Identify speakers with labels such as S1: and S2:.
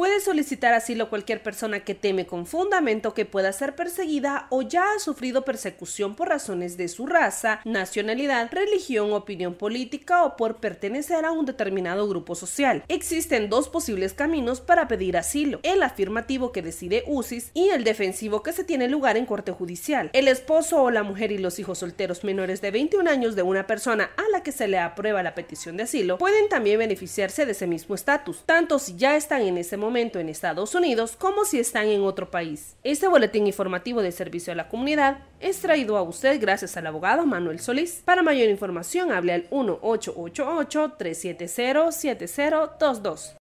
S1: Puede solicitar asilo cualquier persona que teme con fundamento que pueda ser perseguida o ya ha sufrido persecución por razones de su raza, nacionalidad, religión, opinión política o por pertenecer a un determinado grupo social. Existen dos posibles caminos para pedir asilo, el afirmativo que decide UCIS y el defensivo que se tiene lugar en corte judicial. El esposo o la mujer y los hijos solteros menores de 21 años de una persona a la que se le aprueba la petición de asilo, pueden también beneficiarse de ese mismo estatus, tanto si ya están en ese momento en Estados Unidos como si están en otro país. Este boletín informativo de servicio a la comunidad es traído a usted gracias al abogado Manuel Solís. Para mayor información, hable al 1 888 370 7022